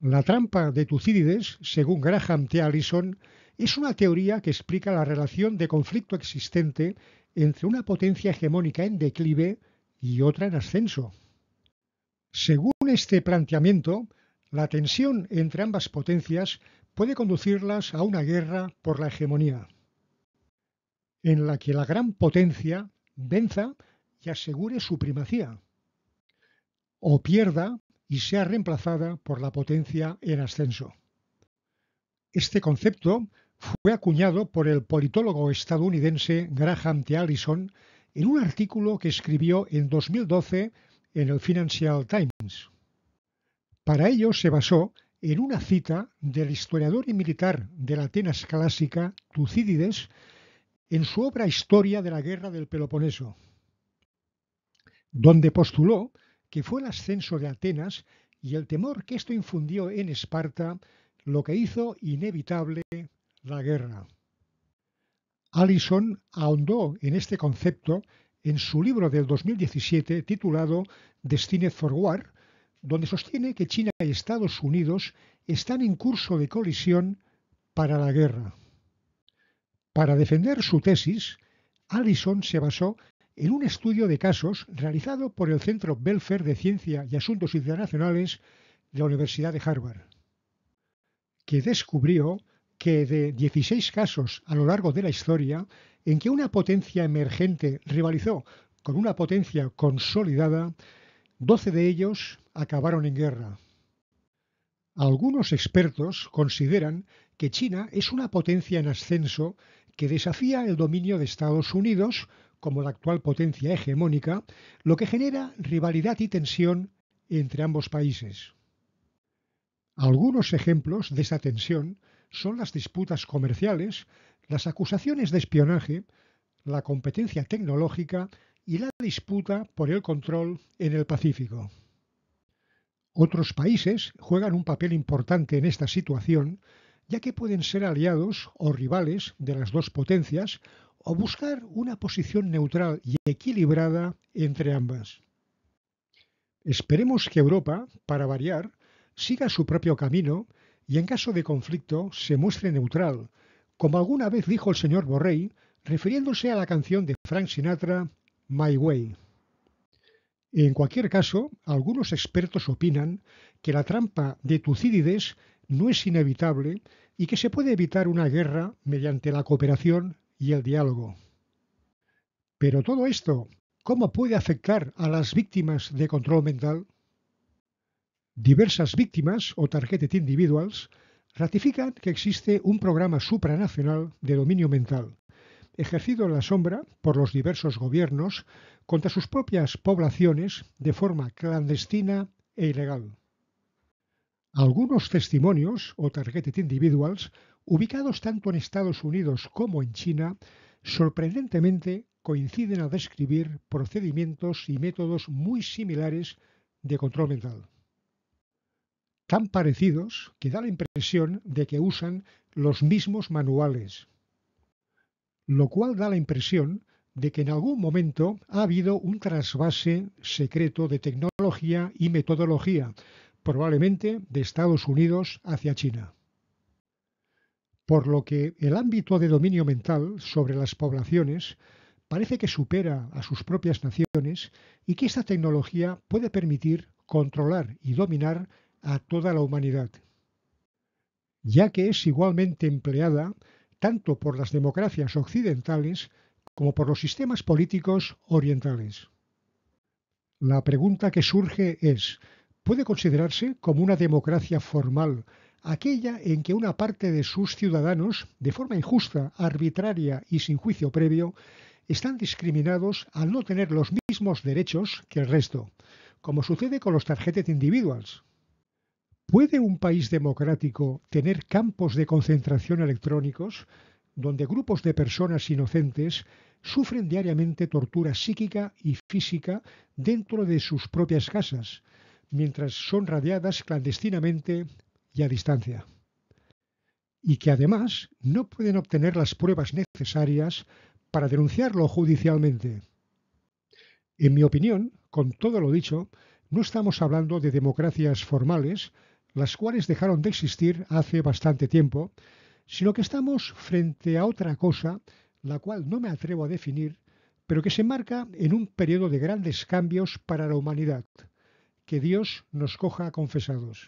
La trampa de Tucídides, según Graham T. Allison, es una teoría que explica la relación de conflicto existente entre una potencia hegemónica en declive y otra en ascenso. Según este planteamiento, la tensión entre ambas potencias puede conducirlas a una guerra por la hegemonía, en la que la gran potencia venza y asegure su primacía, o pierda y sea reemplazada por la potencia en ascenso. Este concepto fue acuñado por el politólogo estadounidense Graham T. Allison en un artículo que escribió en 2012 en el Financial Times. Para ello se basó en una cita del historiador y militar de la Atenas clásica, Tucídides, en su obra Historia de la Guerra del Peloponeso, donde postuló que fue el ascenso de Atenas y el temor que esto infundió en Esparta, lo que hizo inevitable la guerra. Allison ahondó en este concepto en su libro del 2017 titulado Destined for War, donde sostiene que China y Estados Unidos están en curso de colisión para la guerra. Para defender su tesis, Allison se basó en un estudio de casos realizado por el Centro Belfer de Ciencia y Asuntos Internacionales de la Universidad de Harvard, que descubrió que de 16 casos a lo largo de la historia en que una potencia emergente rivalizó con una potencia consolidada, 12 de ellos acabaron en guerra. Algunos expertos consideran que China es una potencia en ascenso que desafía el dominio de Estados Unidos como la actual potencia hegemónica, lo que genera rivalidad y tensión entre ambos países. Algunos ejemplos de esa tensión son las disputas comerciales, las acusaciones de espionaje, la competencia tecnológica y la disputa por el control en el Pacífico. Otros países juegan un papel importante en esta situación, ya que pueden ser aliados o rivales de las dos potencias o buscar una posición neutral y equilibrada entre ambas. Esperemos que Europa, para variar, siga su propio camino y en caso de conflicto se muestre neutral, como alguna vez dijo el señor Borrell, refiriéndose a la canción de Frank Sinatra, My Way. En cualquier caso, algunos expertos opinan que la trampa de Tucídides no es inevitable y que se puede evitar una guerra mediante la cooperación y el diálogo. Pero todo esto, ¿cómo puede afectar a las víctimas de control mental? Diversas víctimas o targeted individuals ratifican que existe un programa supranacional de dominio mental, ejercido en la sombra por los diversos gobiernos contra sus propias poblaciones de forma clandestina e ilegal. Algunos testimonios o targeted individuals, ubicados tanto en Estados Unidos como en China, sorprendentemente coinciden a describir procedimientos y métodos muy similares de control mental. Tan parecidos que da la impresión de que usan los mismos manuales, lo cual da la impresión de que en algún momento ha habido un trasvase secreto de tecnología y metodología, probablemente de Estados Unidos hacia China. Por lo que el ámbito de dominio mental sobre las poblaciones parece que supera a sus propias naciones y que esta tecnología puede permitir controlar y dominar a toda la humanidad, ya que es igualmente empleada tanto por las democracias occidentales como por los sistemas políticos orientales. La pregunta que surge es puede considerarse como una democracia formal, aquella en que una parte de sus ciudadanos, de forma injusta, arbitraria y sin juicio previo, están discriminados al no tener los mismos derechos que el resto, como sucede con los targeted individuals. ¿Puede un país democrático tener campos de concentración electrónicos donde grupos de personas inocentes sufren diariamente tortura psíquica y física dentro de sus propias casas, mientras son radiadas clandestinamente y a distancia, y que además no pueden obtener las pruebas necesarias para denunciarlo judicialmente. En mi opinión, con todo lo dicho, no estamos hablando de democracias formales, las cuales dejaron de existir hace bastante tiempo, sino que estamos frente a otra cosa, la cual no me atrevo a definir, pero que se marca en un periodo de grandes cambios para la humanidad, que Dios nos coja confesados.